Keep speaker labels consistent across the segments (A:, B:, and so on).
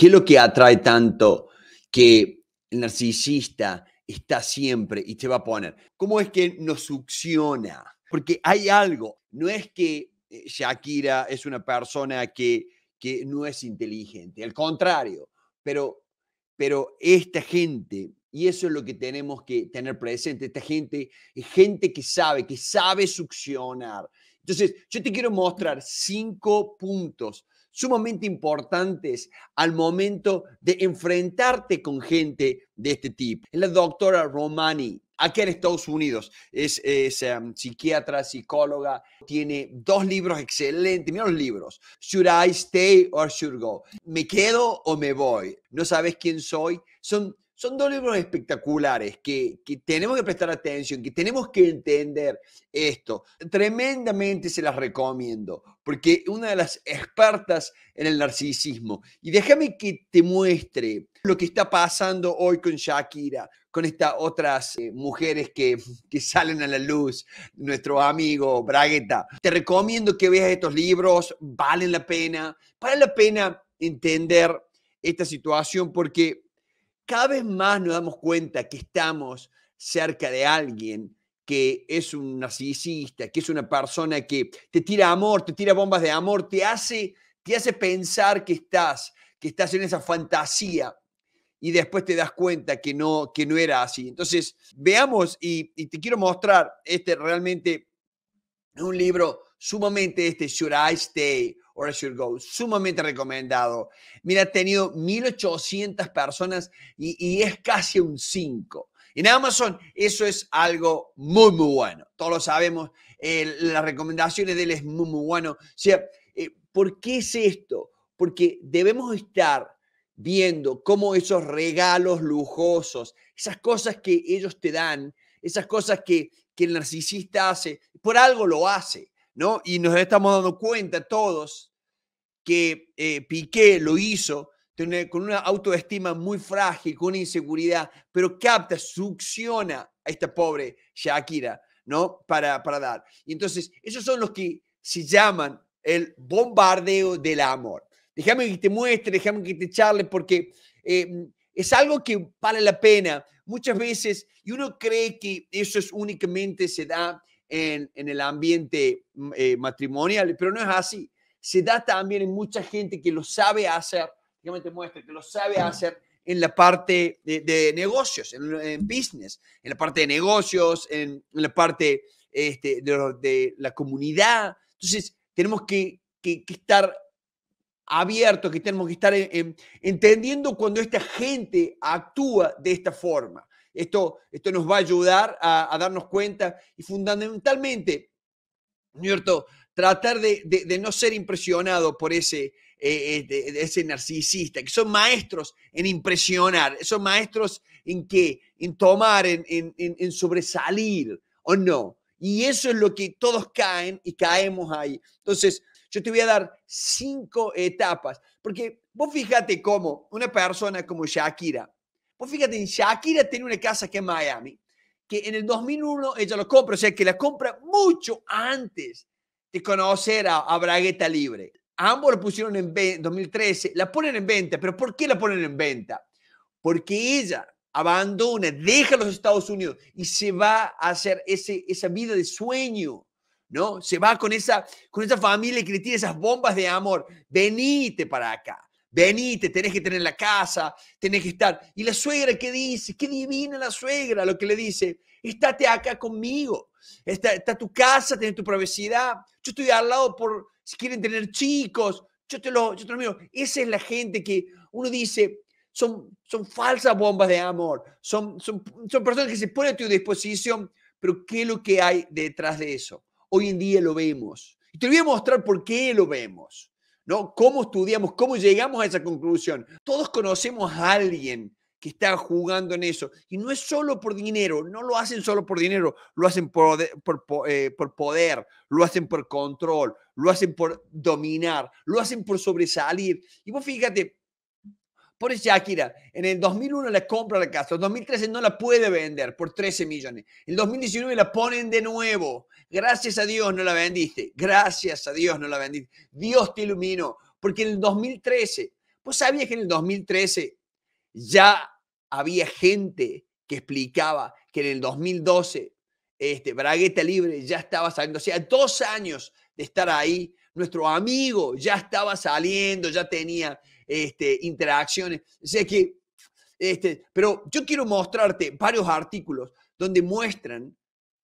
A: ¿Qué es lo que atrae tanto que el narcisista está siempre y te va a poner? ¿Cómo es que nos succiona? Porque hay algo, no es que eh, Shakira es una persona que, que no es inteligente, al contrario, pero, pero esta gente, y eso es lo que tenemos que tener presente, esta gente es gente que sabe, que sabe succionar. Entonces, yo te quiero mostrar cinco puntos sumamente importantes al momento de enfrentarte con gente de este tipo. la doctora Romani, aquí en Estados Unidos. Es, em, psiquiatra, psicóloga, tiene dos libros excelentes. Mira los libros. Should I stay or should go? ¿Me quedo o me voy? ¿No sabes quién soy? Son son dos libros espectaculares que, que, tenemos que prestar atención, que tenemos que entender esto. Tremendamente se las recomiendo, porque una de las expertas en el narcisismo. Y déjame que te muestre lo que está pasando hoy con Shakira, con estas otras eh, mujeres que, que salen a la luz, nuestro amigo Bragueta. Te recomiendo que veas estos libros, valen la pena, vale la pena entender esta situación porque cada vez más nos damos cuenta que estamos cerca de alguien que es un narcisista, que es una persona que te tira amor, te tira bombas de amor, te hace, te hace pensar que estás, que estás en esa fantasía y después te das cuenta que no, que no era así. Entonces, veamos y, te quiero mostrar este realmente un libro sumamente este, Should I Stay Where's Sumamente recomendado. Mira, ha tenido 1800 personas y, es casi un 5. En Amazon eso es algo muy, muy bueno. Todos lo sabemos. las recomendaciones de él es muy, muy bueno. O sea, eh, ¿por qué es esto? Porque debemos estar viendo cómo esos regalos lujosos, esas cosas que ellos te dan, esas cosas que, que el narcisista hace, por algo lo hace, ¿no? Y nos estamos dando cuenta todos que eh, Piqué lo hizo con una autoestima muy frágil, con inseguridad, pero capta, succiona a esta pobre Shakira, ¿no? Para, para dar. Y entonces, esos son los que se llaman el bombardeo del amor. Déjame que te muestre, déjame que te charle, porque em, es algo que vale la pena muchas veces, y uno cree que eso es únicamente se da en, el ambiente mm, eh, matrimonial, pero no es así se da también en mucha gente que lo sabe hacer, te muestra que lo sabe hacer en la parte de, negocios, en, business, en la parte de negocios, en, la parte este, de, la comunidad. Entonces, tenemos que, estar abiertos, que tenemos que estar entendiendo cuando esta gente actúa de esta forma. Esto, esto nos va a ayudar a, a darnos cuenta y fundamentalmente, ¿no es tratar de, no ser impresionado por ese, eh, eh, ese narcisista, que son maestros en impresionar, son maestros en en tomar, en, en, en, sobresalir, o no. Y eso es lo que todos caen y caemos ahí. Entonces, yo te voy a dar cinco etapas, porque vos fíjate cómo una persona como Shakira, vos fíjate, Shakira tiene una casa que es Miami, que en el 2001 ella lo compra, o sea que la compra mucho antes de conocer a, Bragueta Libre. ambos lo pusieron en 2013, la ponen en venta, pero ¿por qué la ponen en venta? Porque ella abandona, deja los Estados Unidos y se va a hacer ese, esa vida de sueño, ¿no? Se va con esa, con esa familia que le tiene esas bombas de amor. Venite para acá, venite, tenés que tener la casa, tenés que estar. Y la suegra, ¿qué dice? Qué divina la suegra, lo que le dice. Estate acá conmigo. Está, tu casa, tenés tu privacidad. Yo estoy al lado por si quieren tener chicos. Yo te lo, yo te lo miro. Esa es la gente que uno dice, son, son falsas bombas de amor. Son, son, son personas que se ponen a tu disposición, pero ¿qué es lo que hay detrás de eso? Hoy en día lo vemos. Y te voy a mostrar por qué lo vemos. ¿no? ¿Cómo estudiamos? ¿Cómo llegamos a esa conclusión? Todos conocemos a alguien que están jugando en eso. Y no es solo por dinero, no lo hacen solo por dinero, lo hacen por, eh, por, poder, lo hacen por control, lo hacen por dominar, lo hacen por sobresalir. Y vos fíjate, por Shakira, en el 2001 la compra la casa, en 2013 no la puede vender por 13 millones, en el 2019 la ponen de nuevo, gracias a Dios no la vendiste, gracias a Dios no la vendiste, Dios te iluminó, porque en el 2013, vos sabías que en el 2013 ya había gente que explicaba que en el 2012 este, Bragueta Libre ya estaba saliendo. O sea, dos años de estar ahí, nuestro amigo ya estaba saliendo, ya tenía este, interacciones. que, este, pero yo quiero mostrarte varios artículos donde muestran,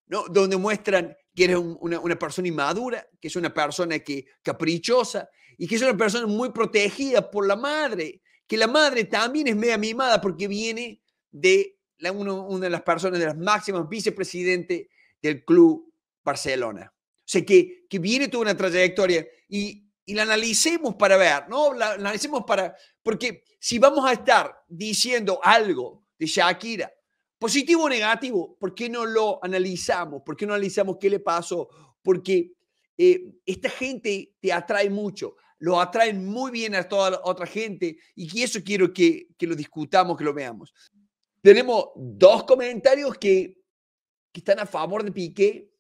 A: ¿no? Donde muestran que eres una, persona inmadura, que es una persona que, caprichosa y que es una persona muy protegida por la madre que la madre también es media mimada porque viene de la, una de las personas, de las máximas vicepresidentes del Club Barcelona. O sea, que, que viene toda una trayectoria y, la analicemos para ver, ¿no? La, analicemos para, porque si vamos a estar diciendo algo de Shakira, positivo o negativo, ¿por qué no lo analizamos? ¿Por qué no analizamos qué le pasó? Porque eh, esta gente te atrae mucho lo atraen muy bien a toda otra gente y eso quiero que, lo discutamos, que lo veamos. Tenemos dos comentarios que, están a favor de Piqué.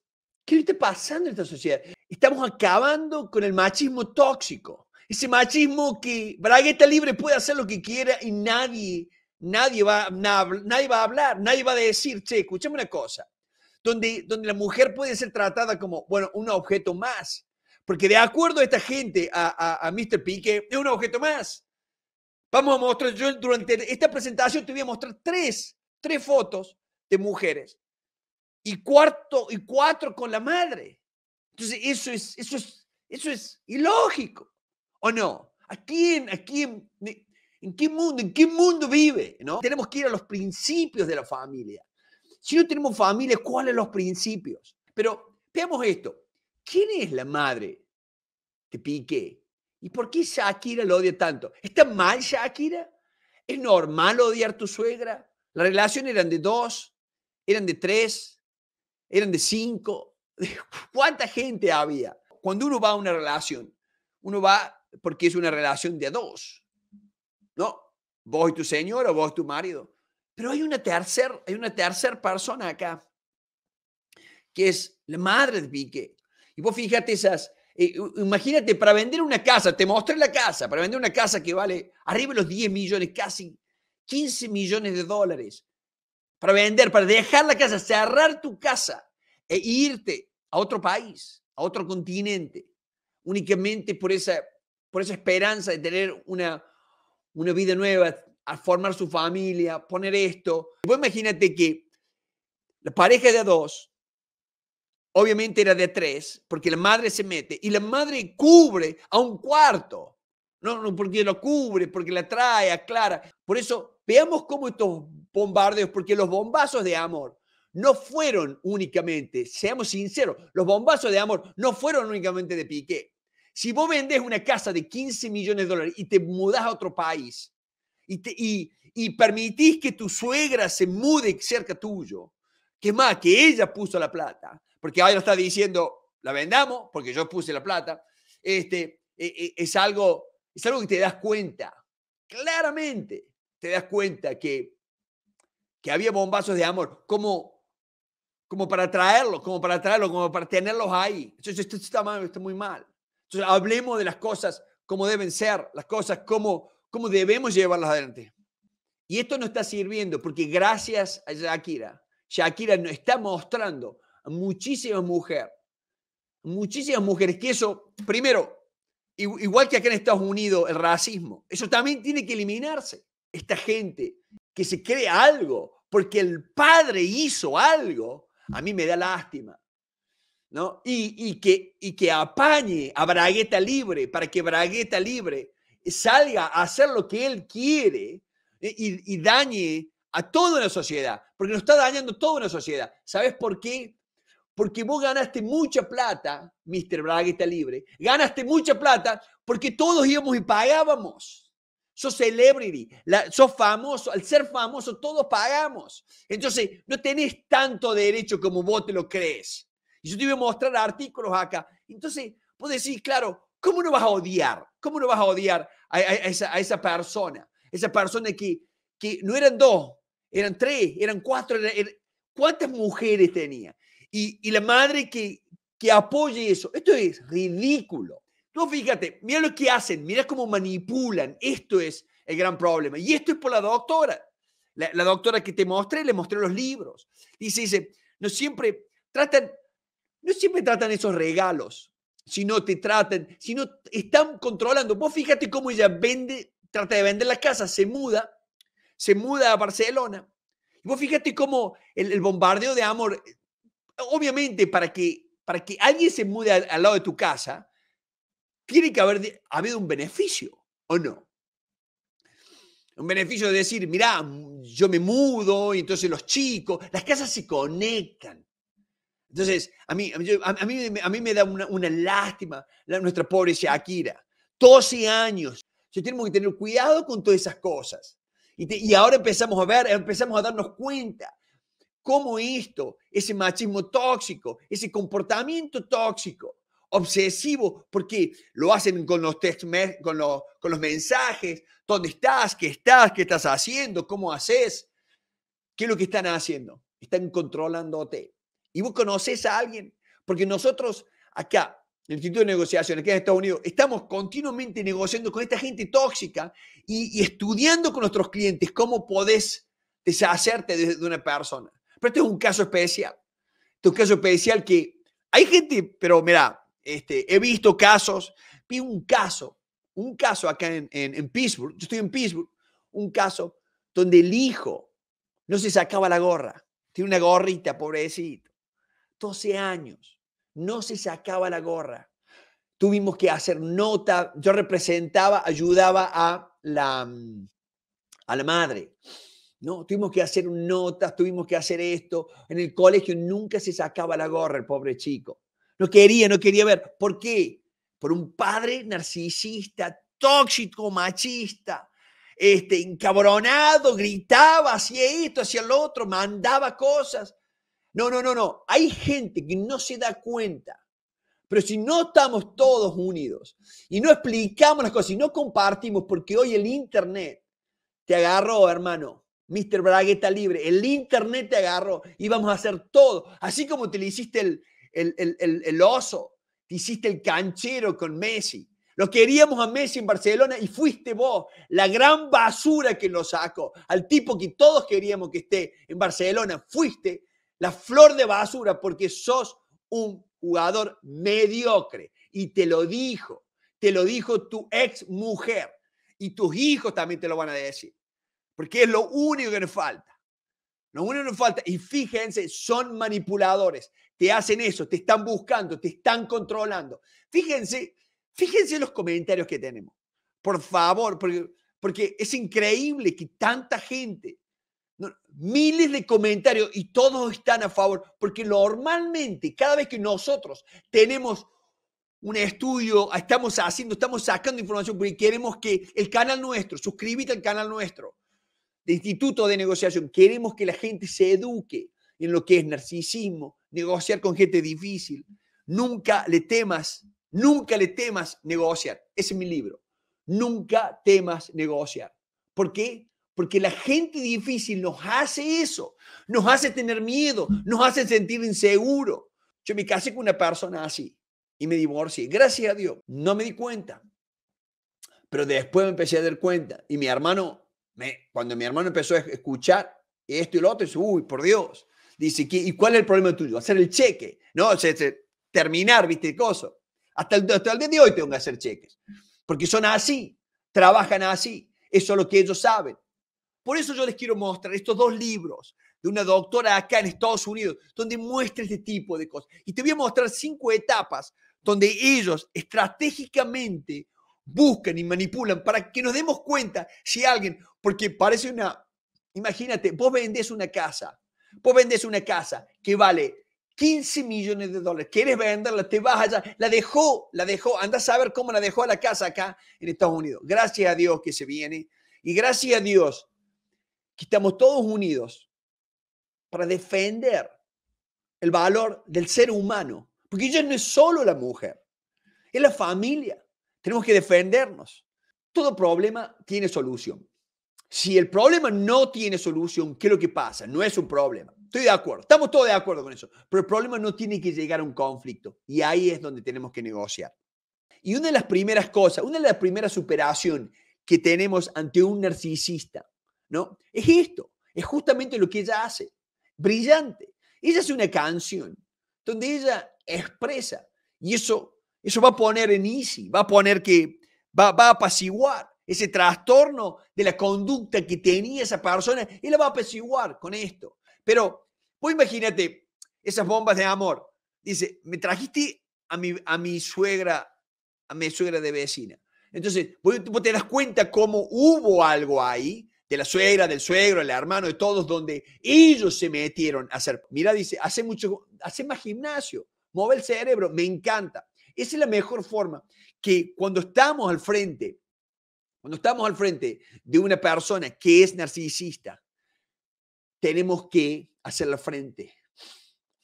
A: ¿Qué está pasando en esta sociedad? Estamos acabando con el machismo tóxico. Ese machismo que Bragueta Libre puede hacer lo que quiera y nadie, nadie, va, nadie va a hablar, nadie va a decir, che, escúchame una cosa. Donde, donde la mujer puede ser tratada como, bueno, un objeto más porque de acuerdo a esta gente, a, a, Mr. Pique, es un objeto más. Vamos a mostrar, yo durante esta presentación te voy a mostrar tres, tres fotos de mujeres y, cuarto, y cuatro con la madre. Entonces, eso es, eso es, eso es ilógico, ¿o no? ¿A quién, a quién, en qué mundo, en qué mundo vive? ¿no? Tenemos que ir a los principios de la familia. Si no tenemos familia, ¿cuáles son los principios? Pero veamos esto. ¿Quién es la madre de pique. ¿Y por qué Shakira lo odia tanto? ¿Está mal Shakira? ¿Es normal odiar a tu suegra? La relación eran de dos, eran de tres, eran de cinco. ¿Cuánta gente había? Cuando uno va a una relación, uno va porque es una relación de dos, ¿no? Vos y tu señora, vos y tu marido. Pero hay una tercera, hay una tercera persona acá, que es la madre de pique. Y vos fíjate esas, eh, imagínate, para vender una casa, te mostré la casa, para vender una casa que vale arriba de los 10 millones, casi 15 millones de dólares, para vender, para dejar la casa, cerrar tu casa e irte a otro país, a otro continente, únicamente por esa, por esa esperanza de tener una, una vida nueva, a formar su familia, poner esto. Vos imagínate que la pareja de dos Obviamente era de tres, porque la madre se mete y la madre cubre a un cuarto. No, no, porque lo cubre, porque la trae, aclara. Por eso, veamos cómo estos bombardeos, porque los bombazos de amor no fueron únicamente, seamos sinceros, los bombazos de amor no fueron únicamente de pique. Si vos vendés una casa de 15 millones de dólares y te mudás a otro país y, y permitís que tu suegra se mude cerca tuyo, que más, que ella puso la plata, porque ahora está diciendo, la vendamos porque yo puse la plata. Este, e, e, es, algo, es algo que te das cuenta, claramente te das cuenta que, que había bombazos de amor, como, como para traerlos, como para traerlos, como para tenerlos ahí. Entonces, esto está, muy mal. Entonces, hablemos de las cosas como deben ser, las cosas como, como debemos llevarlas adelante. Y esto no está sirviendo porque gracias a Shakira, Shakira nos está mostrando muchísimas mujeres, muchísimas mujeres que eso, primero, igual que acá en Estados Unidos, el racismo, eso también tiene que eliminarse. Esta gente que se cree algo porque el padre hizo algo, a mí me da lástima. ¿no? Y, que, y que apañe a Bragueta Libre para que Bragueta Libre salga a hacer lo que él quiere eh, y, dañe a toda la sociedad, porque nos está dañando toda la sociedad. ¿Sabes por qué? porque vos ganaste mucha plata, Mr. Braga está libre, ganaste mucha plata porque todos íbamos y pagábamos. Sos celebrity, la, sos famoso, al ser famoso todos pagamos. Entonces, no tenés tanto derecho como vos te lo crees. Y yo te voy a mostrar artículos acá. Entonces, vos decís, claro, ¿cómo no vas a odiar? ¿Cómo no vas a odiar a, esa, a esa, persona? Esa persona que, que no eran dos, eran tres, eran cuatro, ¿Cuántas mujeres tenía? y, la madre que, que apoye eso. Esto es ridículo. No, fíjate, mira lo que hacen, mira cómo manipulan. Esto es el gran problema. Y esto es por la doctora. La, doctora que te mostré, le mostré los libros. Dice, dice, no siempre tratan, no siempre tratan esos regalos, si no te tratan, si están controlando. Vos fíjate cómo ella vende, trata de vender la casa, se muda, se muda a Barcelona. Y vos fíjate cómo el, el bombardeo de amor obviamente para que, para que alguien se mude al, lado de tu casa, tiene que haber habido un beneficio, ¿o no? Un beneficio de decir, mira, mm, yo me mudo y entonces los chicos, las casas se conectan. Entonces, a mí, a mí, a mí, me da una, una lástima nuestra pobre Shakira. 12 años. Entonces, tenemos que tener cuidado con todas esas cosas. Y, y, ahora empezamos a ver, empezamos a darnos cuenta cómo esto, ese machismo tóxico, ese comportamiento tóxico, obsesivo, porque lo hacen con los, con, mensajes, dónde estás, qué estás, qué estás haciendo, cómo haces, qué es lo que están haciendo. Están controlándote. Y vos conoces a alguien, porque nosotros acá, en el Instituto de Negociaciones, aquí en Estados Unidos, estamos continuamente negociando con esta gente tóxica y, estudiando con nuestros clientes cómo podés deshacerte de una persona. Pero este es un caso especial. Este es un caso especial que hay gente, pero mira, este, he visto casos, vi un caso, un caso acá en, en, Pittsburgh, yo estoy en Pittsburgh, un caso donde el hijo no se sacaba la gorra, tiene una gorrita, pobrecito, 12 años, no se sacaba la gorra. Tuvimos que hacer nota, yo representaba, ayudaba a la, mm, a la madre. ¿no? Tuvimos que hacer notas, tuvimos que hacer esto. En el colegio nunca se sacaba la gorra el pobre chico. No quería, no quería ver. ¿Por qué? Por un padre narcisista, tóxico, machista, este, encabronado, gritaba, hacía esto, hacía lo otro, mandaba cosas. No, no, no, no. Hay gente que no se da cuenta. Pero si no estamos todos unidos y no explicamos las cosas y no compartimos, porque hoy el Internet te agarró, hermano, Mr. está Libre, el Internet te agarró y vamos a hacer todo. Así como te le hiciste el, el, el, el oso, te hiciste el canchero con Messi. Lo queríamos a Messi en Barcelona y fuiste vos, la gran basura que lo sacó, al tipo que todos queríamos que esté en Barcelona, fuiste la flor de basura porque sos un jugador mediocre. Y te lo dijo, te lo dijo tu ex mujer y tus hijos también te lo van a decir porque es lo único que nos falta. Lo único que nos falta, y fíjense, son manipuladores, te hacen eso, te están buscando, te están controlando. Fíjense, fíjense los comentarios que tenemos, por favor, porque, porque es increíble que tanta gente, miles de comentarios y todos están a favor, porque normalmente cada vez que nosotros tenemos un estudio, estamos haciendo, estamos sacando información porque queremos que el canal nuestro, suscríbete al canal nuestro, de instituto de negociación. Queremos que la gente se eduque en lo que es narcisismo, negociar con gente difícil. Nunca le temas, nunca le temas negociar. Ese es mi libro. Nunca temas negociar. ¿Por qué? Porque la gente difícil nos hace eso, nos hace tener miedo, nos hace sentir inseguro. Yo me casé con una persona así y me divorcié. Gracias a Dios, no me di cuenta. Pero después me empecé a dar cuenta y mi hermano cuando mi hermano empezó a escuchar esto y lo otro, dice, uy, por Dios. Dice, ¿y cuál es el problema tuyo? Hacer el cheque, ¿no? O este, terminar, ¿viste? Cosa. Hasta el, hasta el día de hoy tengo que hacer cheques. Porque son así, trabajan así. Eso es lo que ellos saben. Por eso yo les quiero mostrar estos dos libros de una doctora acá en Estados Unidos, donde muestra este tipo de cosas. Y te voy a mostrar cinco etapas donde ellos estratégicamente buscan y manipulan para que nos demos cuenta si alguien, porque parece una, imagínate, vos vendés una casa, vos vendés una casa que vale 15 millones de dólares, quieres venderla, te vas allá, la dejó, la dejó, anda a saber cómo la dejó a la casa acá en Estados Unidos. Gracias a Dios que se viene y gracias a Dios que estamos todos unidos para defender el valor del ser humano, porque ella no es solo la mujer, es la familia, tenemos que defendernos. Todo problema tiene solución. Si el problema no tiene solución, ¿qué es lo que pasa? No es un problema. Estoy de acuerdo, estamos todos de acuerdo con eso. Pero el problema no tiene que llegar a un conflicto. Y ahí es donde tenemos que negociar. Y una de las primeras cosas, una de las primeras superaciones que tenemos ante un narcisista, ¿no? Es esto, es justamente lo que ella hace. Brillante. Ella hace una canción donde ella expresa, y eso eso va a poner en easy, va a poner que va, a apaciguar ese trastorno de la conducta que tenía esa persona y la va a apaciguar con esto. Pero pues imagínate esas bombas de amor. Dice, me trajiste a mi, a mi suegra, a mi suegra de vecina. Entonces, vos, te das cuenta cómo hubo algo ahí de la suegra, del suegro, el hermano, de todos, donde ellos se metieron a hacer. Mira, dice, hace mucho, hace más gimnasio, mueve el cerebro, me encanta. Esa es la mejor forma que cuando estamos al frente, cuando estamos al frente de una persona que es narcisista, tenemos que hacerle frente.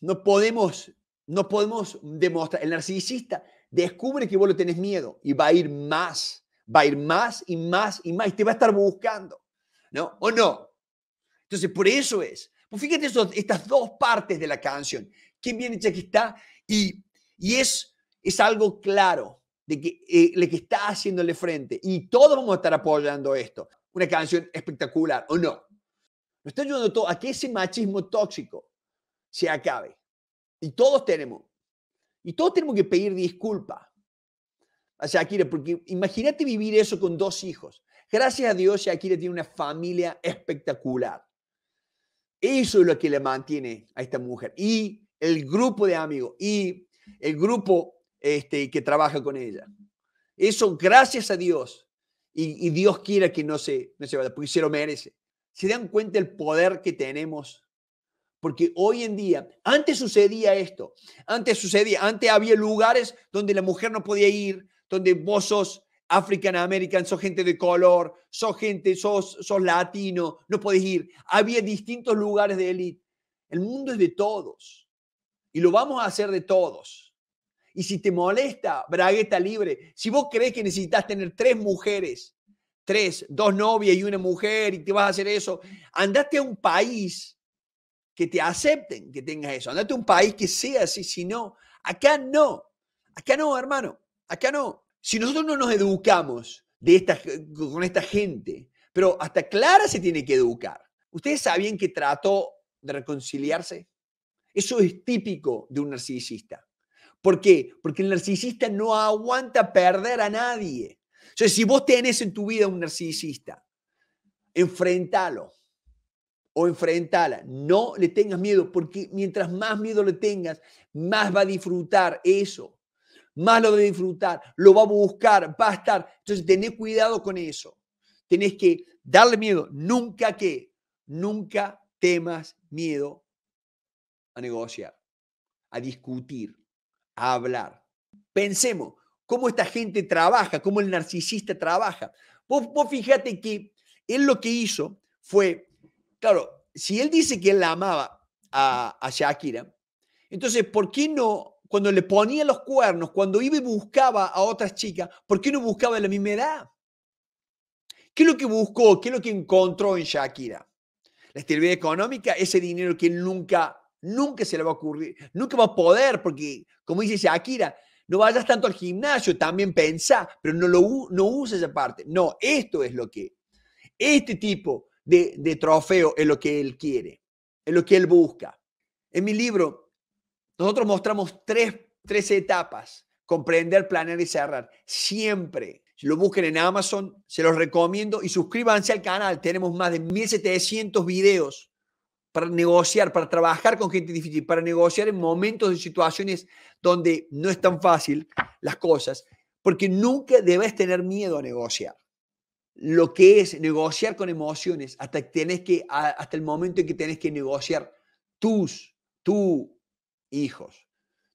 A: No podemos, no podemos demostrar. El narcisista descubre que vos lo tenés miedo y va a ir más, va a ir más y más y más y te va a estar buscando, ¿no? ¿O no? Entonces, por eso es. Pues fíjate estas dos partes de la canción. ¿Quién viene, ya que está? Y, y es es algo claro de que, eh, que está haciéndole frente y todos vamos a estar apoyando esto. Una canción espectacular o no. Nos está ayudando todo a que ese machismo tóxico se acabe. Y todos tenemos. Y todos tenemos que pedir disculpas a Shakira, porque imagínate vivir eso con dos hijos. Gracias a Dios, Shakira tiene una familia espectacular. Eso es lo que le mantiene a esta mujer. Y el grupo de amigos, y el grupo este, que trabaja con ella. Eso gracias a Dios. Y, Dios quiera que no se, no se vaya, porque se lo merece. ¿Se dan cuenta el poder que tenemos? Porque hoy en día, antes sucedía esto, antes sucedía, antes había lugares donde la mujer no podía ir, donde vos sos African American, sos gente de color, sos gente, sos, sos latino, no podés ir. Había distintos lugares de élite. El mundo es de todos y lo vamos a hacer de todos. Y si te molesta, bragueta libre. Si vos crees que necesitas tener tres mujeres, tres, dos novias y una mujer, y te vas a hacer eso, andate a un país que te acepten que tengas eso. Andate a un país que sea así, si no. Acá no. Acá no, hermano. Acá no. Si nosotros no nos educamos de esta, con esta gente, pero hasta Clara se tiene que educar. ¿Ustedes sabían que trató de reconciliarse? Eso es típico de un narcisista. ¿Por qué? Porque el narcisista no aguanta perder a nadie. Entonces, si vos tenés en tu vida un narcisista, enfrentalo o enfrentala. No le tengas miedo, porque mientras más miedo le tengas, más va a disfrutar eso. Más lo va a disfrutar, lo va a buscar, va a estar. Entonces, tenés cuidado con eso. Tenés que darle miedo. Nunca que, nunca temas miedo a negociar, a discutir, hablar. Pensemos cómo esta gente trabaja, cómo el narcisista trabaja. Vos, fíjate que él lo que hizo fue, claro, si él dice que él la amaba a, Shakira, entonces, ¿por qué no, cuando le ponía los cuernos, cuando iba y buscaba a otras chicas, ¿por qué no buscaba la misma edad? ¿Qué es lo que buscó? ¿Qué es lo que encontró en Shakira? La estabilidad económica, ese dinero que él nunca Nunca se le va a ocurrir, nunca va a poder, porque como dice Shakira, no vayas tanto al gimnasio, también pensá, pero no, lo, no usa esa parte. No, esto es lo que, este tipo de, trofeo es lo que él quiere, es lo que él busca. En mi libro, nosotros mostramos tres, tres etapas, comprender, planear y cerrar. Siempre, si lo busquen en Amazon, se los recomiendo y suscríbanse al canal, tenemos más de 1700 videos para negociar, para trabajar con gente difícil, para negociar en momentos y situaciones donde no es tan fácil las cosas, porque nunca debes tener miedo a negociar. Lo que es negociar con emociones hasta, que, hasta el momento en que tenés que negociar tus, tus hijos.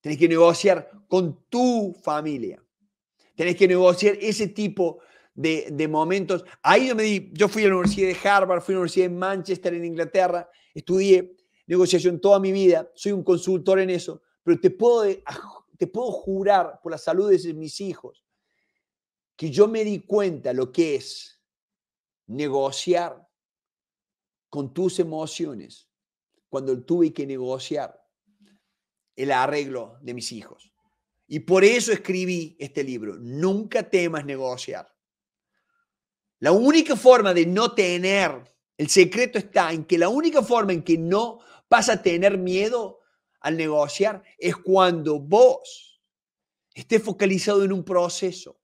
A: Tenés que negociar con tu familia. Tenés que negociar ese tipo de, de momentos. Ahí yo me di, yo fui a la Universidad de Harvard, fui a la Universidad de Manchester en Inglaterra, estudié negociación toda mi vida, soy un consultor en eso, pero te puedo, te puedo jurar por la salud de mis hijos que yo me di cuenta lo que es negociar con tus emociones cuando tuve que negociar el arreglo de mis hijos. Y por eso escribí este libro, Nunca temas negociar. La única forma de no tener el secreto está en que la única forma en que no vas a tener miedo al negociar es cuando vos estés focalizado en un proceso.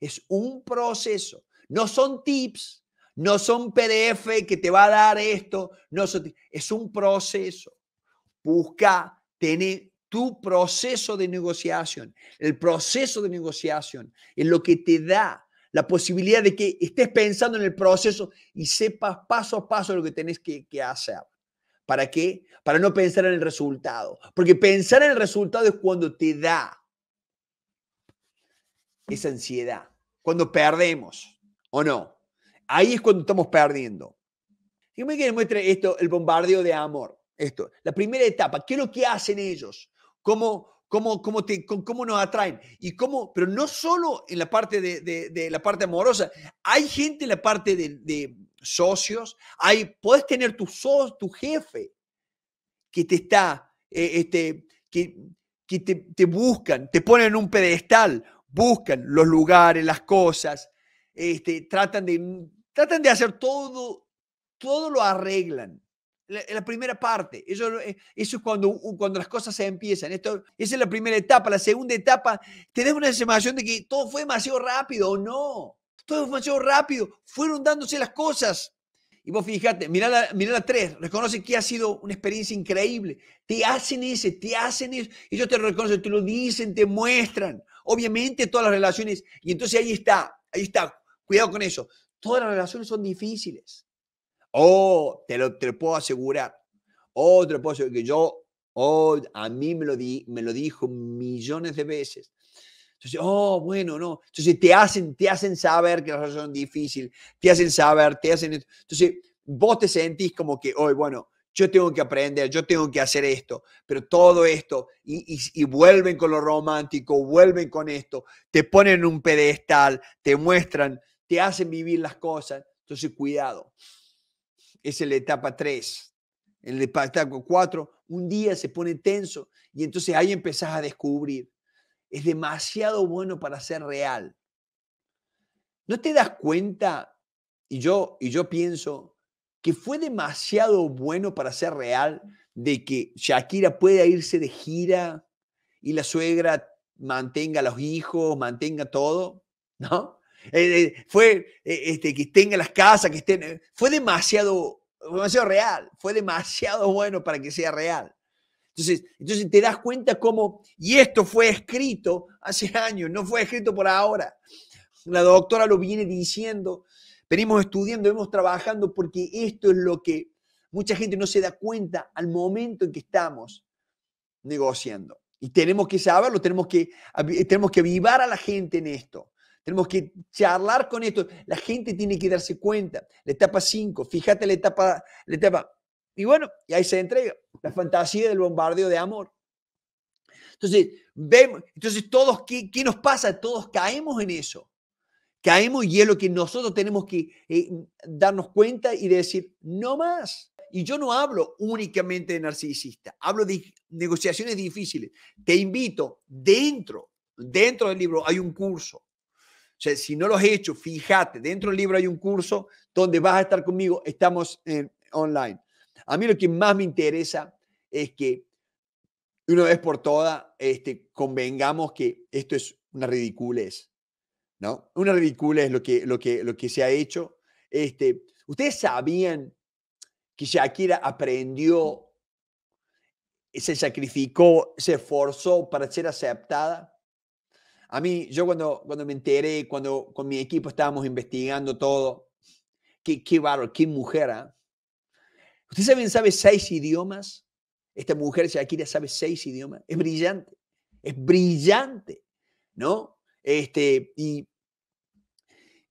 A: Es un proceso. No son tips, no son PDF que te va a dar esto, no es un proceso. Busca tener tu proceso de negociación. El proceso de negociación es lo que te da la posibilidad de que estés pensando en el proceso y sepas paso a paso lo que tenés que, hacer. ¿Para qué? Para no pensar en el resultado. Porque pensar en el resultado es cuando te da esa ansiedad, cuando perdemos, ¿o no? Ahí es cuando estamos perdiendo. Dígame que muestre esto, el bombardeo de amor. Esto, la primera etapa, ¿qué es lo que hacen ellos? ¿Cómo, cómo, cómo, te, cómo nos atraen. Y cómo, pero no solo en la parte de, la parte amorosa, hay gente en la parte de, socios, hay, puedes tener tu, tu jefe que te está, eh, este, que, te, te, buscan, te ponen en un pedestal, buscan los lugares, las cosas, este, tratan, de, tratan de hacer todo, todo lo arreglan la, primera parte, eso, eh, eso es cuando, cuando las cosas se empiezan. Esto, esa es la primera etapa. La segunda etapa, tenemos una sensación de que todo fue demasiado rápido o no. Todo fue demasiado rápido. Fueron dándose las cosas. Y vos fijate, mirá la, tres, reconoce que ha sido una experiencia increíble. Te hacen ese, te hacen eso. Ellos te reconocen, te lo dicen, te muestran. Obviamente todas las relaciones. Y entonces ahí está, ahí está. Cuidado con eso. Todas las relaciones son difíciles. Oh, te lo, te puedo asegurar. Oh, te lo puedo asegurar que yo, oh, a mí me lo, di, me lo dijo millones de veces. Entonces, oh, bueno, no. Entonces te hacen, te hacen saber que la cosas es difícil, te hacen saber, te hacen... Entonces vos te sentís como que, bueno, yo tengo que aprender, yo tengo que hacer esto, pero todo esto, y, vuelven con lo romántico, vuelven con esto, te ponen un pedestal, te muestran, te hacen vivir las cosas. Entonces, cuidado es la etapa 3. En la etapa 4, un día se pone tenso y entonces ahí empezás a descubrir. Es demasiado bueno para ser real. ¿No te das cuenta? Y yo, y yo pienso que fue demasiado bueno para ser real de que Shakira pueda irse de gira y la suegra mantenga a los hijos, mantenga todo, ¿no? Eh, eh, fue eh, este, que estén en las casas, que estén. Fue demasiado, demasiado real, fue demasiado bueno para que sea real. Entonces, entonces te das cuenta cómo, y esto fue escrito hace años, no fue escrito por ahora. La doctora lo viene diciendo, venimos estudiando, venimos trabajando, porque esto es lo que mucha gente no se da cuenta al momento en que estamos negociando. Y tenemos que saberlo, tenemos que, tenemos que avivar a la gente en esto. Tenemos que charlar con esto. La gente tiene que darse cuenta. La etapa 5, fíjate la etapa, la etapa. Y bueno, y ahí se entrega la fantasía del bombardeo de amor. Entonces, vemos, entonces todos, ¿qué, nos pasa? Todos caemos en eso. Caemos y es lo que nosotros tenemos que eh, darnos cuenta y decir, no más. Y yo no hablo únicamente de narcisista, hablo de negociaciones difíciles. Te invito dentro, dentro del libro hay un curso o sea, si no lo has hecho, fíjate, dentro del libro hay un curso donde vas a estar conmigo, estamos en online. A mí lo que más me interesa es que una vez por todas este, convengamos que esto es una ridiculez, ¿no? Una ridiculez lo que, lo que, lo que se ha hecho. Este, Ustedes sabían que Shakira aprendió, se sacrificó, se esforzó para ser aceptada. A mí, yo cuando, cuando me enteré, cuando con mi equipo estábamos investigando todo, qué, qué barro, qué mujer. ¿eh? ¿ah? Ustedes saben, sabe seis idiomas. Esta mujer, aquí Shakira, sabe seis idiomas. Es brillante. Es brillante, ¿no? Este, y,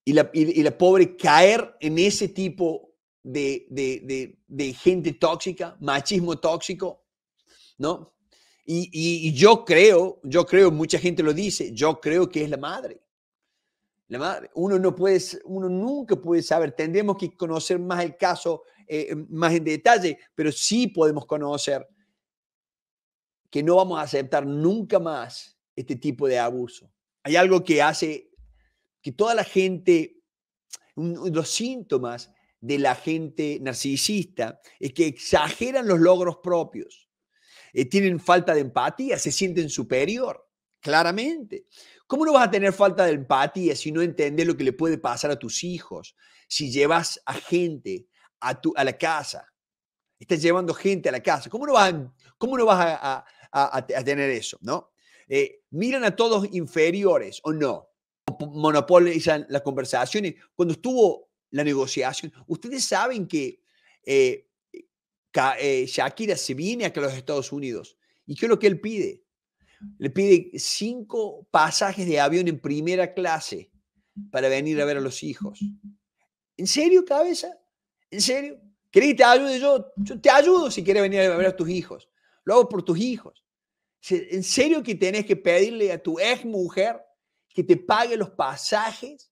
A: y, la, pobre caer en ese tipo de, de, de gente tóxica, machismo tóxico, ¿no? Y, yo creo, yo creo, mucha gente lo dice, yo creo que es la madre. La madre. Uno no puede, uno nunca puede saber. Tendremos que conocer más el caso, eh, em, más en detalle, pero sí podemos conocer que no vamos a aceptar nunca más este tipo de abuso. Hay algo que hace que toda la gente, los síntomas de la gente narcisista es que exageran los logros propios eh, tienen falta de empatía, se sienten superior, claramente. ¿Cómo no vas a tener falta de empatía si no entiendes lo que le puede pasar a tus hijos? Si llevas a gente a, tu, a la casa, estás llevando gente a la casa, ¿cómo no vas, cómo no vas a, tener eso? ¿no? Eh, ¿Miran a todos inferiores o no? monopolizan las conversaciones. Cuando estuvo la negociación, ustedes saben que eh, eh, Shakira se viene acá a los Estados Unidos. ¿Y qué es lo que él pide? Le pide cinco pasajes de avión en primera clase para venir a ver a los hijos. ¿En serio, cabeza? ¿En serio? ¿Querés que te ayude yo? Yo te ayudo si quieres venir a ver a tus hijos. Lo hago por tus hijos. ¿En serio que tenés que pedirle a tu ex mujer que te pague los pasajes?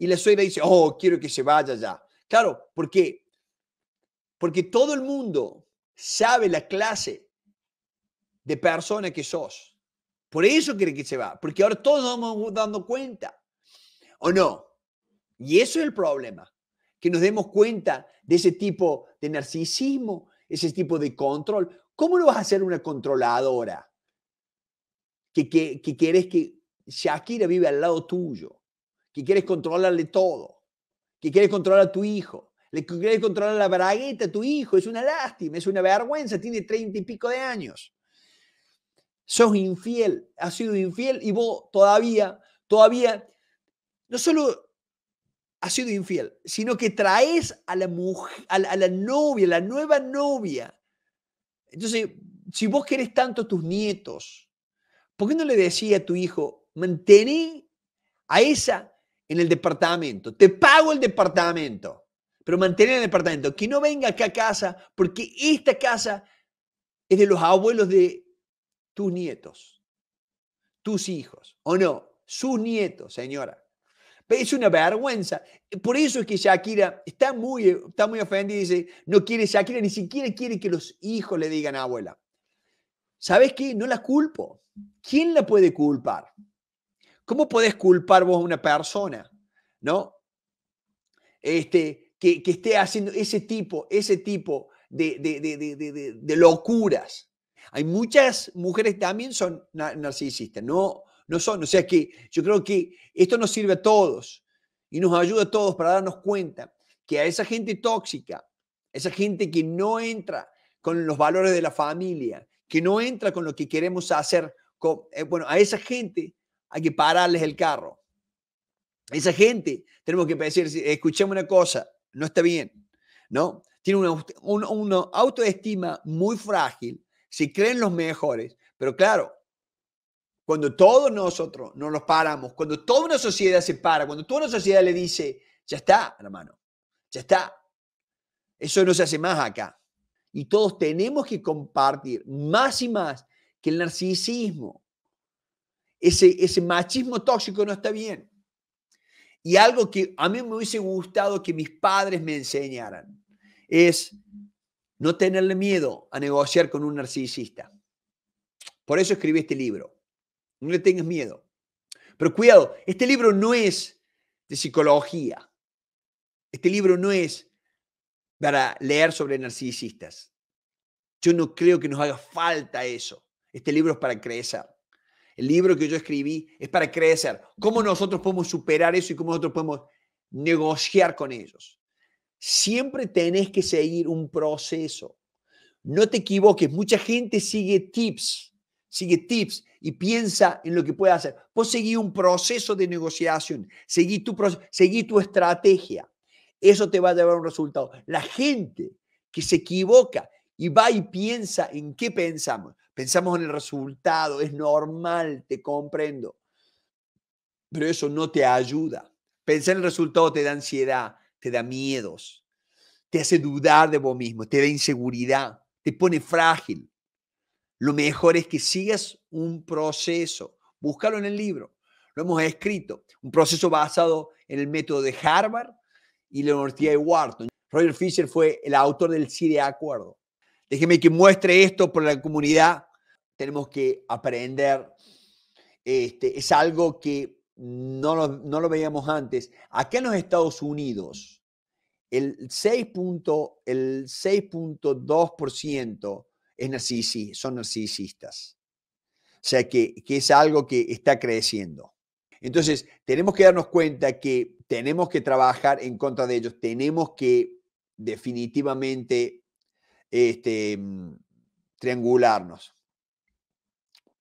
A: Y la suegra dice, oh, quiero que se vaya ya. Claro, porque porque todo el mundo sabe la clase de persona que sos. Por eso quiere que se va, porque ahora todos nos vamos dando cuenta. ¿O no? Y eso es el problema, que nos demos cuenta de ese tipo de narcisismo, ese tipo de control. ¿Cómo lo vas a hacer una controladora? Que, que quieres que Shakira vive al lado tuyo, que quieres controlarle todo, que quieres controlar a tu hijo, le querés controlar la bragueta a tu hijo, es una lástima, es una vergüenza, tiene treinta y pico de años. Sos infiel, has sido infiel y vos todavía, todavía, no solo has sido infiel, sino que traes a la, mujer, a la, novia, la nueva novia. Entonces, si vos querés tanto a tus nietos, ¿por qué no le decías a tu hijo, mantén a esa en el departamento, te pago el departamento? pero mantener el departamento. Que no venga acá a casa, porque esta casa es de los abuelos de tus nietos, tus hijos, o no, sus nietos, señora. Es una vergüenza. Por eso es que Shakira está muy, está muy ofendida y dice, no quiere Shakira, ni siquiera quiere que los hijos le digan a abuela. ¿Sabes qué? No la culpo. ¿Quién la puede culpar? ¿Cómo podés culpar vos a una persona? ¿No? Este, que, esté haciendo ese tipo, ese tipo de, locuras. Hay muchas mujeres también son narcisistas, no, no son. O sea que yo creo que esto nos sirve a todos y nos ayuda a todos para darnos cuenta que a esa gente tóxica, esa gente que no entra con los valores de la familia, que no entra con lo que queremos hacer, eh, bueno, a esa gente hay que pararles el carro. A esa gente tenemos que decir, escuchemos una cosa, no está bien, ¿no? Tiene una, autoestima muy frágil, se creen los mejores, pero claro, cuando todos nosotros nos paramos, cuando toda una sociedad se para, cuando toda una sociedad le dice, ya está, hermano, ya está, eso no se hace más acá. Y todos tenemos que compartir más y más que el narcisismo, ese machismo tóxico no está bien. Y algo que a mí me hubiese gustado que mis padres me enseñaran es no tenerle miedo a negociar con un narcisista. Por eso escribí este libro. No le tengas miedo. Pero cuidado, este libro no es de psicología. Este libro no es para leer sobre narcisistas. Yo no creo que nos haga falta eso. Este libro es para crecer. El libro que yo escribí es para crecer. ¿Cómo nosotros podemos superar eso y cómo nosotros podemos negociar con ellos? Siempre tenés que seguir un proceso. No te equivoques. Mucha gente sigue tips, sigue tips y piensa en lo que puede hacer. Vos seguí un proceso de negociación, seguí tu, seguí tu estrategia. Eso te va a llevar a un resultado. La gente que se equivoca y va y piensa en qué pensamos. Pensamos en el resultado, es normal, te comprendo. Pero eso no te ayuda. Pensar en el resultado te da ansiedad, te da miedos, te hace dudar de vos mismo, te da inseguridad, te pone frágil. Lo mejor es que sigas un proceso. Búscalo en el libro. Lo hemos escrito. Un proceso basado en el método de Harvard y la Universidad de Wharton. Roger Fisher fue el autor del sí de acuerdo déjeme que muestre esto por la comunidad. Tenemos que aprender. Este, es algo que no lo, veíamos antes. Acá en los Estados Unidos, el 6.2% el son narcisistas. O sea que, que es algo que está creciendo. Entonces, tenemos que darnos cuenta que tenemos que trabajar en contra de ellos, tenemos que definitivamente este, mm, triangularnos.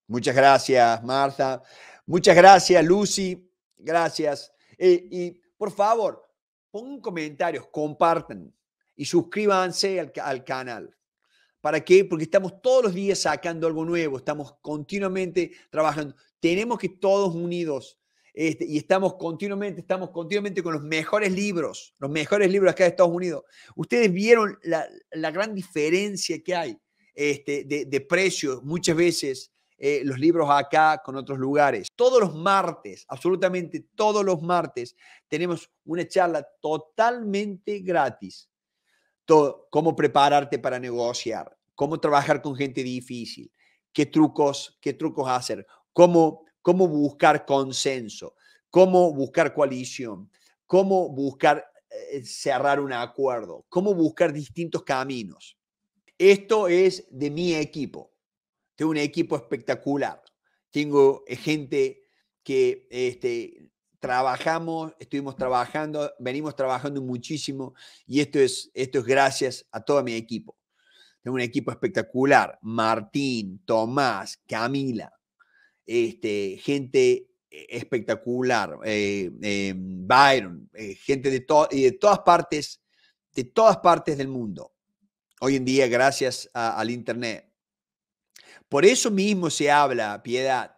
A: Muchas gracias, Martha, Muchas gracias, Lucy. Gracias. Eh, y por favor, pongan comentarios, compartan y suscríbanse al, al canal. ¿Para qué? Porque estamos todos los días sacando algo nuevo, estamos continuamente trabajando. Tenemos que todos unidos este, y estamos continuamente, estamos continuamente con los mejores libros, los mejores libros acá de Estados Unidos. Ustedes vieron la, gran diferencia que hay este, de, de precios muchas veces eh, los libros acá con otros lugares. Todos los martes, absolutamente todos los martes, tenemos una charla totalmente gratis. cómo prepararte para negociar, cómo trabajar con gente difícil, qué trucos, qué trucos hacer, cómo cómo buscar consenso, cómo buscar coalición, cómo buscar eh, cerrar un acuerdo, cómo buscar distintos caminos. Esto es de mi equipo. Tengo un equipo espectacular. Tengo eh, gente que este, trabajamos, estuvimos trabajando, venimos trabajando muchísimo y esto es, esto es gracias a todo mi equipo. Tengo un equipo espectacular, Martín, Tomás, Camila, este, gente e, espectacular, eh, eh, Byron, eh, gente de, de, todas partes, de todas partes del mundo, hoy en día gracias al Internet. Por eso mismo se habla, piedad,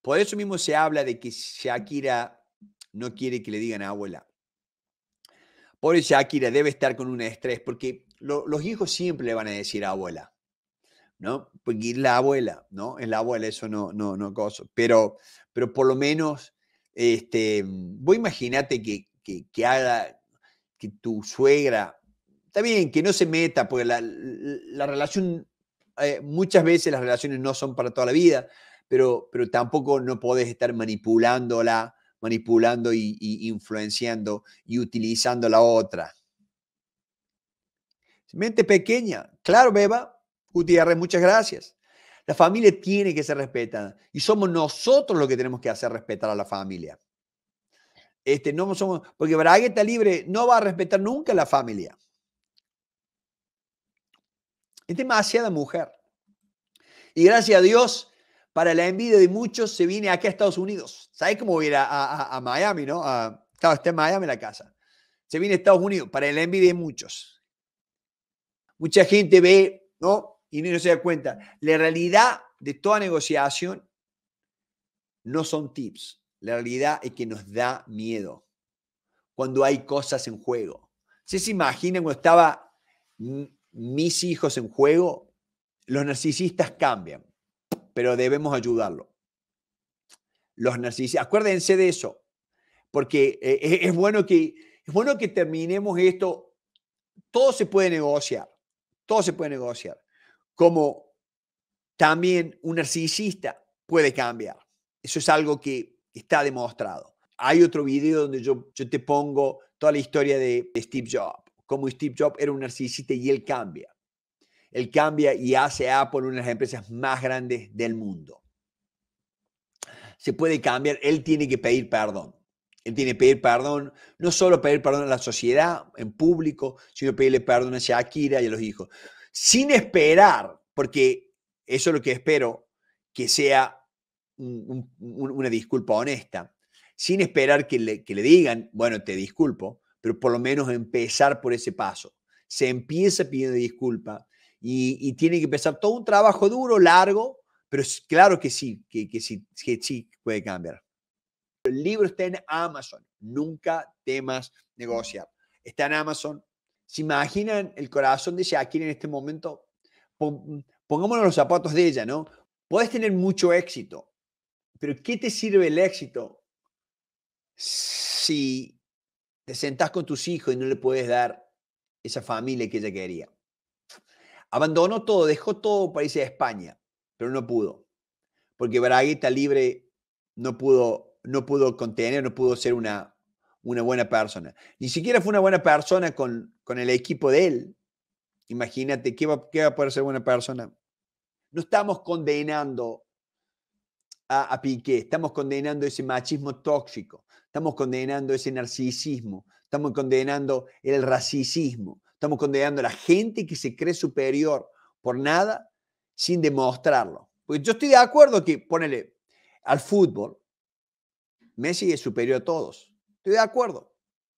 A: por eso mismo se habla de que Shakira no quiere que le digan abuela. Pobre Shakira debe estar con un estrés, porque los hijos siempre le van a decir abuela. ¿no? Porque la abuela, ¿no? Es la abuela, eso no, no, no cosa Pero, pero por lo menos, este, vos imagínate que, haga, que tu suegra, también que no se meta, porque la, relación, eh, muchas veces las relaciones no son para toda la vida, pero, pero tampoco no podés estar manipulándola, manipulando y, y influenciando y utilizando la otra. Mente pequeña, claro, beba, Gutiérrez, muchas gracias. La familia tiene que ser respetada y somos nosotros los que tenemos que hacer respetar a la familia. Este, no somos, porque Bragueta Libre no va a respetar nunca a la familia. Es demasiada mujer. Y gracias a Dios, para la envidia de muchos, se viene aquí a Estados Unidos. ¿Sabes cómo a ir a, Miami, no? está en Miami la casa. Se viene a Estados Unidos, para la envidia de muchos. Mucha gente ve, ¿no? y no se da cuenta. La realidad de toda negociación no son tips. La realidad es que nos da miedo cuando hay cosas en juego. ¿Se se imaginan cuando estaba mis hijos en juego? Los narcisistas cambian, pero debemos ayudarlo. Los narcisistas, acuérdense de eso, porque eh, es bueno que, es bueno que terminemos esto. Todo se puede negociar, todo se puede negociar como también un narcisista puede cambiar. Eso es algo que está demostrado. Hay otro video donde yo, te pongo toda la historia de, Steve Jobs, cómo Steve Jobs era un narcisista y él cambia. Él cambia y hace Apple una de las empresas más grandes del mundo. Se puede cambiar, él tiene que pedir perdón. Él tiene que pedir perdón, no solo pedir perdón a la sociedad en público, sino pedirle perdón a Shakira y a los hijos sin esperar, porque eso es lo que espero, que sea una disculpa honesta, sin esperar que le, digan, bueno, te disculpo, pero por lo menos empezar por ese paso. Se empieza pidiendo disculpa y, tiene que empezar todo un trabajo duro, largo, pero es claro que sí, que, que sí, que sí puede cambiar. El libro está en Amazon, nunca temas negociar. Está en Amazon, ¿Se imaginan el corazón de Shakira en este momento? Pongámonos los zapatos de ella, ¿no? Puedes tener mucho éxito, pero ¿qué te sirve el éxito si te sentás con tus hijos y no le puedes dar esa familia que ella quería? Abandonó todo, dejó todo para irse a España, pero no pudo, porque Bragueta libre no pudo, no pudo contener, no pudo ser una, una buena persona. Ni siquiera fue una buena persona con con el equipo de él. Imagínate, ¿qué va, a poder ser una persona? No estamos condenando a, a Piqué, estamos condenando ese machismo tóxico, estamos condenando ese narcisismo, estamos condenando el racismo, estamos condenando a la gente que se cree superior por nada sin demostrarlo. Porque yo estoy de acuerdo que, ponele, al fútbol, Messi es superior a todos. Estoy de acuerdo.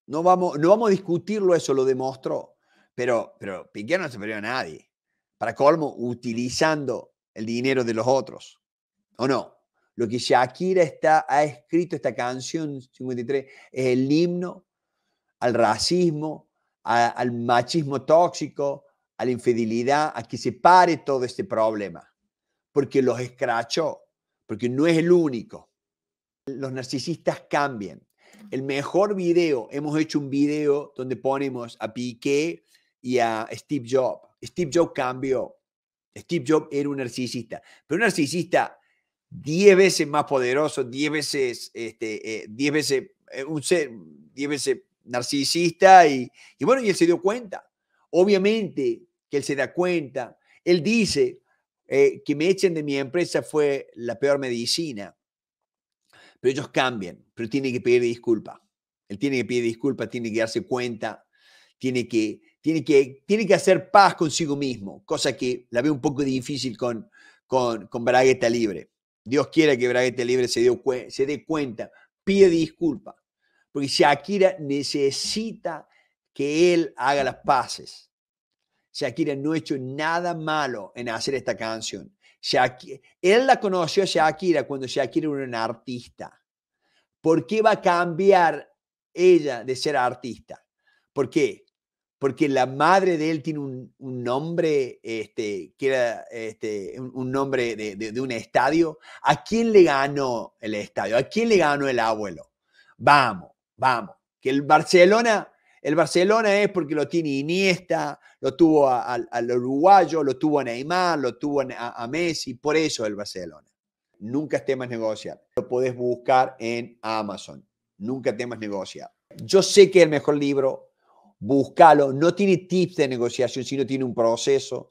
A: No vamos, no vamos a discutirlo, eso lo demostró. Pero, pero Piqué no se perdió a nadie. Para colmo, utilizando el dinero de los otros. ¿O no? Lo que Shakira está, ha escrito esta canción 53 es el himno al racismo, al machismo tóxico, a la infidelidad, a que se pare todo este problema. Porque los escrachó, porque no es el único. Los narcisistas cambian. El mejor video, hemos hecho un video donde ponemos a Piqué y a Steve Jobs. Steve Jobs cambió. Steve Jobs era un narcisista, pero un narcisista 10 veces más poderoso, 10 veces, este, eh, diez veces, eh, veces narcisista y, bueno, y él se dio cuenta. Obviamente que él se da cuenta. Él dice, eh, que me echen de mi empresa fue la peor medicina pero ellos cambian, pero tiene que pedir disculpa. Él tiene que pedir disculpa, tiene que darse cuenta, tiene que, tiene que, tiene que hacer paz consigo mismo, cosa que la veo un poco difícil con, con, con Bragueta Libre. Dios quiera que Bragueta Libre se, dé cuenta, pide disculpa, porque Shakira necesita que él haga las paces. Shakira no ha hecho nada malo en hacer esta canción él la conoció a Shakira cuando Shakira era una artista. ¿Por qué va a cambiar ella de ser artista? ¿Por qué? Porque la madre de él tiene un, nombre, este, que era este, un, nombre de un estadio. ¿A quién le ganó el estadio? ¿A quién le ganó el abuelo? Vamos, vamos. Que el Barcelona el Barcelona es porque lo tiene Iniesta, lo tuvo al uruguayo, lo tuvo a Neymar, lo tuvo a, Messi, por eso el Barcelona. Nunca temas negociar. Lo podés buscar en Amazon. Nunca temas negociar. Yo sé que el mejor libro, búscalo. No tiene tips de negociación, sino tiene un proceso.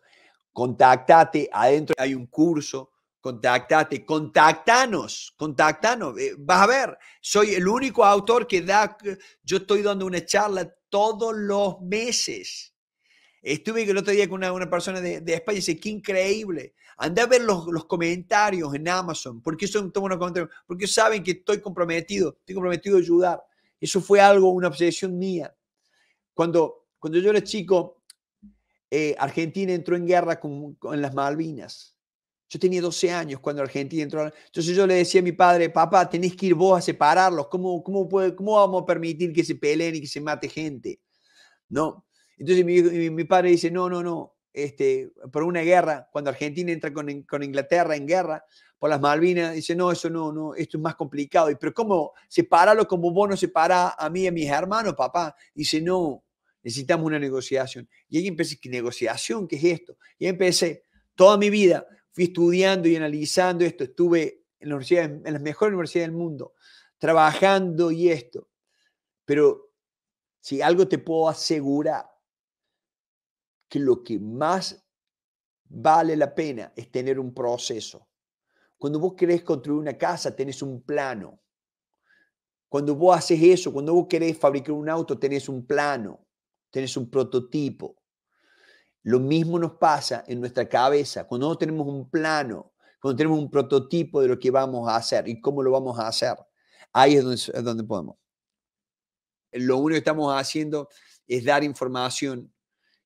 A: Contactate, adentro hay un curso Contáctate, contáctanos, contáctanos. Eh, vas a ver, soy el único autor que da, eh, yo estoy dando una charla todos los meses. Estuve el otro día con una, persona de, España y dice, qué increíble. Anda a ver los, comentarios en Amazon. porque son Porque saben que estoy comprometido, estoy comprometido a ayudar. Eso fue algo, una obsesión mía. Cuando, cuando yo era chico, eh, Argentina entró en guerra con, con las Malvinas. Yo tenía 12 años cuando Argentina entró. Entonces yo le decía a mi padre, papá, tenéis que ir vos a separarlos. ¿Cómo, cómo, puede, cómo vamos a permitir que se peleen y que se mate gente? ¿No? Entonces mi, padre dice, no, no, no. Este, por una guerra, cuando Argentina entra con, con, Inglaterra en guerra, por las Malvinas, dice, no, eso no, no, esto es más complicado. Y, pero ¿cómo separarlo como vos no separás a mí y a mis hermanos, papá? Dice, no, necesitamos una negociación. Y ahí empecé, ¿qué negociación? ¿Qué es esto? Y ahí empecé toda mi vida fui estudiando y analizando esto, estuve en, la universidad, en las mejores universidades del mundo, trabajando y esto. Pero si algo te puedo asegurar, que lo que más vale la pena es tener un proceso. Cuando vos querés construir una casa, tenés un plano. Cuando vos haces eso, cuando vos querés fabricar un auto, tenés un plano, tenés un prototipo. Lo mismo nos pasa en nuestra cabeza cuando no tenemos un plano, cuando tenemos un prototipo de lo que vamos a hacer y cómo lo vamos a hacer. Ahí es donde, podemos. Lo único que estamos haciendo es dar información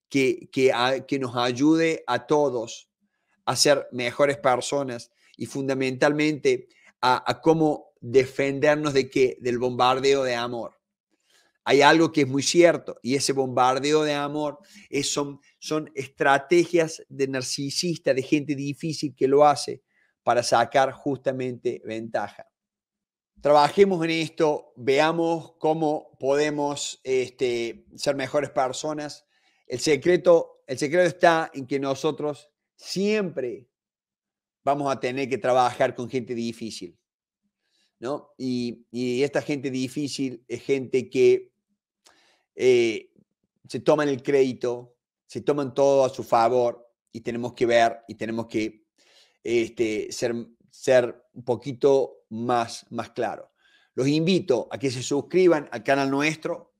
A: que, que, nos ayude a todos a ser mejores personas y fundamentalmente a, cómo defendernos de qué? Del bombardeo de amor hay algo que es muy cierto y ese bombardeo de amor son, son estrategias de narcisista, de gente difícil que lo hace para sacar justamente ventaja. Trabajemos en esto, veamos cómo podemos este, ser mejores personas. El secreto, el secreto está en que nosotros siempre vamos a tener que trabajar con gente difícil. ¿no? Y, y esta gente difícil es gente que eh, se toman el crédito, se toman todo a su favor y tenemos que ver y tenemos que este, ser, ser un poquito más, más claro. Los invito a que se suscriban al canal nuestro,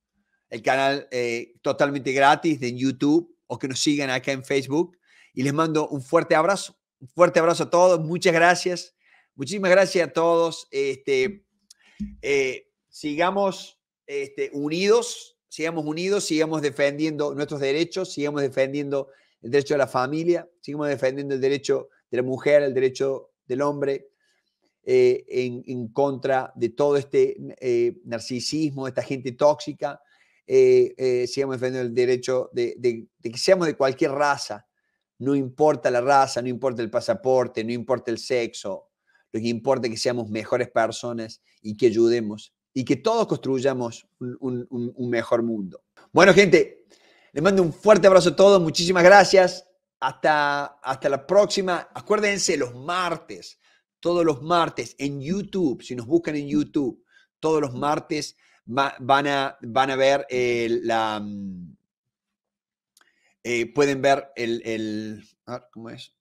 A: el canal eh, totalmente gratis de YouTube o que nos sigan acá en Facebook. Y les mando un fuerte abrazo, un fuerte abrazo a todos, muchas gracias, muchísimas gracias a todos. Este, eh, sigamos este, unidos sigamos unidos, sigamos defendiendo nuestros derechos, sigamos defendiendo el derecho de la familia, sigamos defendiendo el derecho de la mujer, el derecho del hombre, eh, en, contra de todo este eh, narcisismo, esta gente tóxica, eh, sigamos defendiendo el derecho de, de que seamos de cualquier raza, no importa la raza, no importa el pasaporte, no importa el sexo, lo que importa es que seamos mejores personas y que ayudemos y que todos construyamos un, mejor mundo. Bueno, gente, les mando un fuerte abrazo a todos, muchísimas gracias. Hasta, hasta la próxima. Acuérdense, los martes, todos los martes en YouTube, si nos buscan en YouTube, todos los martes van, a, van a ver eh, la... Mm, eh, pueden ver el, el ¿Cómo es?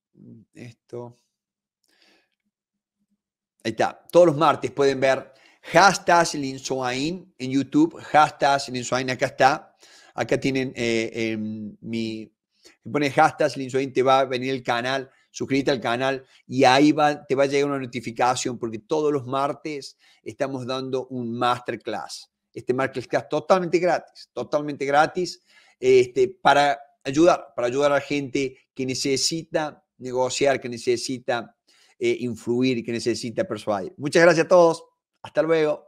A: Esto. Ahí está. Todos los martes pueden ver hashtag Linsoain en YouTube, hashtag Linsoain, acá está. Acá tienen eh, em, mi, pone pones hashtag Linsoain, te va a venir el canal, suscríbete al canal y ahí te va a llegar una notificación porque todos los martes estamos dando un masterclass. Este masterclass totalmente gratis, totalmente gratis, este, para ayudar, para ayudar a la gente que necesita negociar, que necesita eh, influir, que necesita persuadir. Muchas gracias a todos. Hasta luego.